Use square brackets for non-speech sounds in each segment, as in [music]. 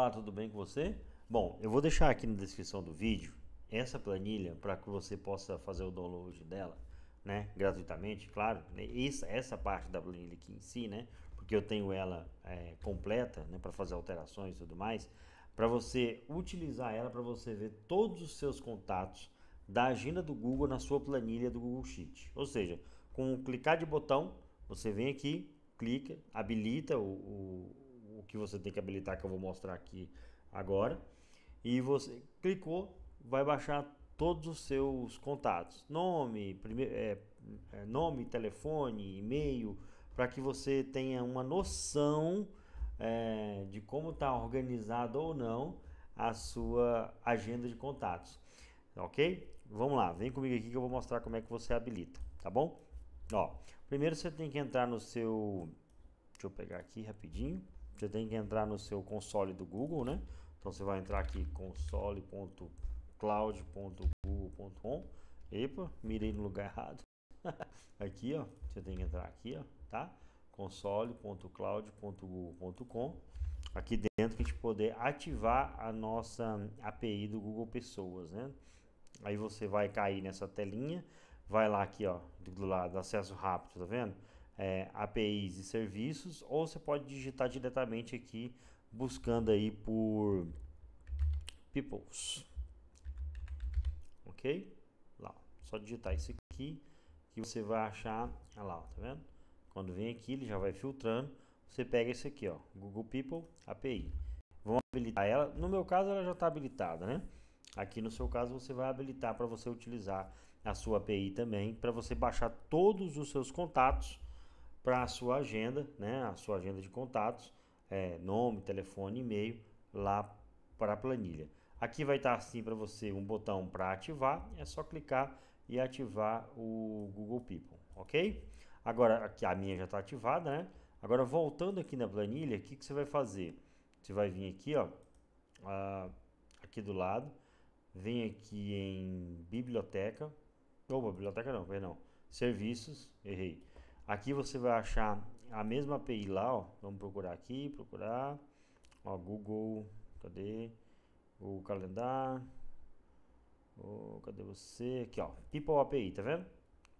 Olá, tudo bem com você? Bom, eu vou deixar aqui na descrição do vídeo essa planilha para que você possa fazer o download dela, né? Gratuitamente, claro. Né, essa, essa parte da planilha aqui em si, né? Porque eu tenho ela é, completa, né? Para fazer alterações e tudo mais, para você utilizar ela para você ver todos os seus contatos da agenda do Google na sua planilha do Google Sheet. Ou seja, com um clicar de botão, você vem aqui, clica, habilita o, o o que você tem que habilitar, que eu vou mostrar aqui agora. E você clicou, vai baixar todos os seus contatos, nome, primeiro, é, é, nome, telefone, e-mail, para que você tenha uma noção é, de como está organizado ou não a sua agenda de contatos, ok? Vamos lá, vem comigo aqui que eu vou mostrar como é que você habilita, tá bom? Ó, primeiro você tem que entrar no seu, deixa eu pegar aqui rapidinho, você tem que entrar no seu console do Google, né? Então você vai entrar aqui console.cloud.google.com. Epa, mirei no lugar [laughs] errado. aqui, ó, você tem que entrar aqui, ó, tá? console.cloud.google.com. Aqui dentro que a gente poder ativar a nossa API do Google Pessoas, né? Aí você vai cair nessa telinha, vai lá aqui, ó, do lado, acesso rápido, tá vendo? é, APIs e serviços, ou você pode digitar diretamente aqui buscando aí por peoples. Ok? Lá, só digitar isso aqui que você vai achar, olha lá, tá vendo? Quando vem aqui, ele já vai filtrando. Você pega esse aqui, ó, Google People API. Vamos habilitar ela. No meu caso, ela já está habilitada, né? Aqui no seu caso, você vai habilitar para você utilizar a sua API também, para você baixar todos os seus contatos para a sua agenda, né, a sua agenda de contatos, é, nome, telefone, e-mail, lá para a planilha. Aqui vai estar tá assim para você um botão para ativar, é só clicar e ativar o Google People, ok? Agora, aqui a minha já está ativada, né? Agora, voltando aqui na planilha, o que, que você vai fazer? Você vai vir aqui, ó, a, aqui do lado, vem aqui em biblioteca, ou biblioteca não, perdão, serviços, errei. Aqui você vai achar a mesma API lá, ó. Vamos procurar aqui, procurar. Ó, Google, cadê? O calendário. Oh, cadê você? Aqui, ó. People API, tá vendo?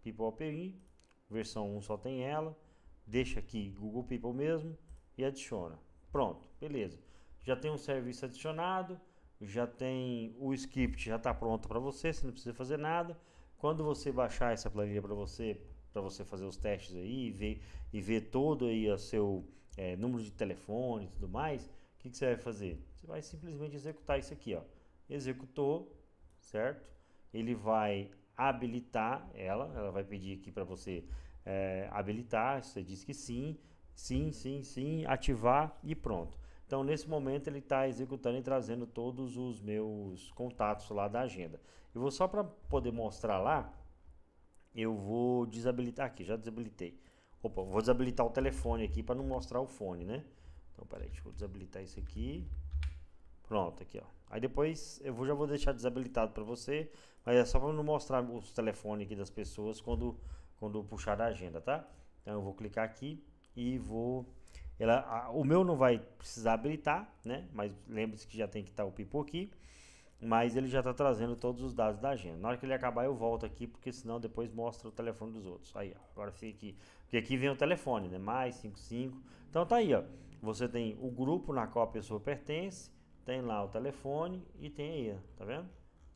People API. Versão 1 só tem ela. Deixa aqui Google People mesmo e adiciona. Pronto, beleza. Já tem um serviço adicionado, já tem o script já está pronto para você, você não precisa fazer nada. Quando você baixar essa planilha para você para você fazer os testes aí e ver, e ver todo aí o seu é, número de telefone e tudo mais, o que, que você vai fazer? Você vai simplesmente executar isso aqui, ó. Executou, certo? Ele vai habilitar ela, ela vai pedir aqui para você é, habilitar, você diz que sim, sim, sim, sim, ativar e pronto. Então, nesse momento, ele está executando e trazendo todos os meus contatos lá da agenda. Eu vou só para poder mostrar lá, eu vou desabilitar aqui, já desabilitei. Opa, vou desabilitar o telefone aqui para não mostrar o fone, né? Então, peraí, deixa eu desabilitar isso aqui. Pronto, aqui, ó. Aí depois eu vou, já vou deixar desabilitado para você, mas é só para não mostrar os telefones aqui das pessoas quando, quando puxar da agenda, tá? Então eu vou clicar aqui e vou... Ela, a, o meu não vai precisar habilitar, né? Mas lembre-se que já tem que estar tá o pipo aqui mas ele já está trazendo todos os dados da agenda. Na hora que ele acabar, eu volto aqui, porque senão depois mostra o telefone dos outros. Aí, ó, agora fica aqui. Porque aqui vem o telefone, né? Mais 55. Então tá aí, ó. Você tem o grupo na qual a pessoa pertence, tem lá o telefone e tem aí, ó, tá vendo?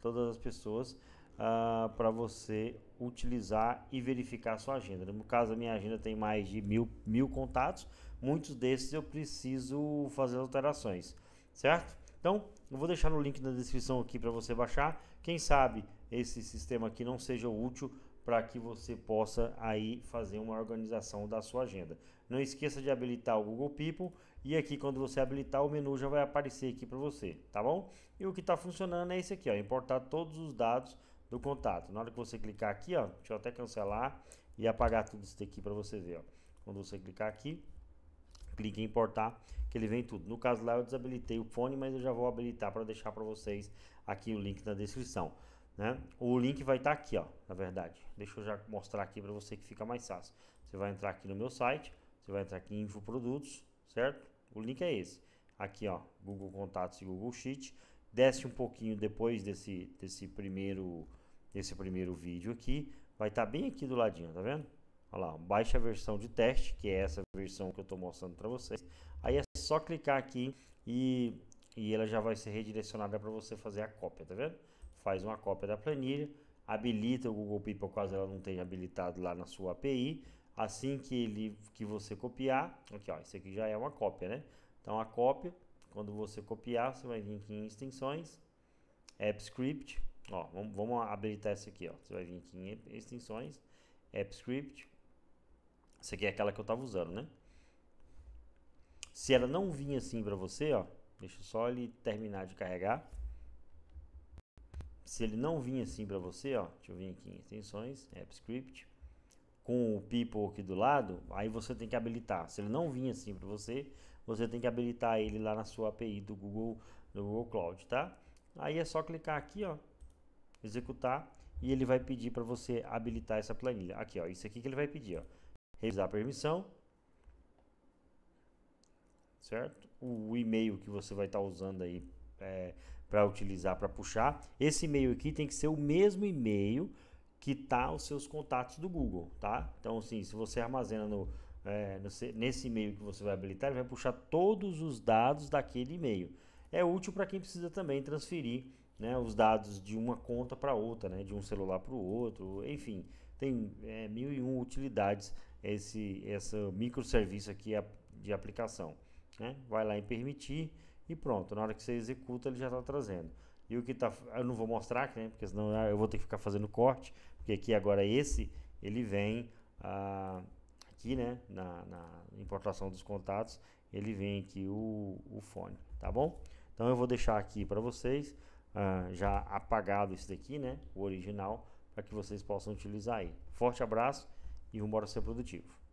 Todas as pessoas uh, ah, para você utilizar e verificar a sua agenda. No caso, a minha agenda tem mais de mil, mil contatos. Muitos desses eu preciso fazer alterações, certo? Então, eu vou deixar no link na descrição aqui para você baixar. Quem sabe esse sistema aqui não seja útil para que você possa aí fazer uma organização da sua agenda. Não esqueça de habilitar o Google People e aqui quando você habilitar o menu já vai aparecer aqui para você, tá bom? E o que está funcionando é esse aqui, ó, importar todos os dados do contato. Na hora que você clicar aqui, ó, deixa eu até cancelar e apagar tudo isso aqui para você ver, ó. Quando você clicar aqui, clique em importar, que ele vem tudo. No caso lá eu desabilitei o fone, mas eu já vou habilitar para deixar para vocês aqui o link na descrição. Né? O link vai estar tá aqui, ó, na verdade. Deixa eu já mostrar aqui para você que fica mais fácil. Você vai entrar aqui no meu site, você vai entrar aqui em infoprodutos, certo? O link é esse. Aqui, ó, Google Contatos e Google Sheet. Desce um pouquinho depois desse, desse primeiro desse primeiro vídeo aqui, vai estar tá bem aqui do ladinho, tá vendo? Olha lá, baixa a versão de teste, que é essa versão que eu estou mostrando para vocês. Aí é só clicar aqui e, e ela já vai ser redirecionada para você fazer a cópia, tá vendo? Faz uma cópia da planilha, habilita o Google People caso ela não tenha habilitado lá na sua API. Assim que, ele, que você copiar, aqui ó, isso aqui já é uma cópia, né? Então a cópia, quando você copiar, você vai vir aqui em extensões, App Script, ó, vamos, vamos habilitar essa aqui, ó. Você vai vir aqui em extensões, App Script, essa aqui é aquela que eu estava usando, né? Se ela não vir assim para você, ó, deixa só ele terminar de carregar. Se ele não vir assim para você, ó, deixa eu vir aqui em extensões, app script, com o people aqui do lado, aí você tem que habilitar. Se ele não vir assim para você, você tem que habilitar ele lá na sua API do Google, do Google Cloud, tá? Aí é só clicar aqui, ó, executar e ele vai pedir para você habilitar essa planilha. Aqui, ó, isso aqui que ele vai pedir, ó revisar a permissão, certo? O e-mail que você vai estar tá usando aí é, para utilizar, para puxar. Esse e-mail aqui tem que ser o mesmo e-mail que tá os seus contatos do Google, tá? Então, assim, se você armazena no, é, nesse e-mail que você vai habilitar, ele vai puxar todos os dados daquele e-mail. É útil para quem precisa também transferir né, os dados de uma conta para outra, né, de um celular para o outro, enfim, tem é, mil e um utilidades esse, esse microserviço aqui de aplicação. Né? Vai lá em permitir e pronto. Na hora que você executa, ele já está trazendo. E o que está. Eu não vou mostrar aqui, né? porque senão eu vou ter que ficar fazendo corte. Porque aqui agora esse ele vem ah, aqui né? Na, na, importação dos contatos. Ele vem aqui o, o fone, tá bom? Então eu vou deixar aqui para vocês ah, já apagado esse daqui, né? O original, para que vocês possam utilizar aí. Forte abraço e um bora ser produtivo.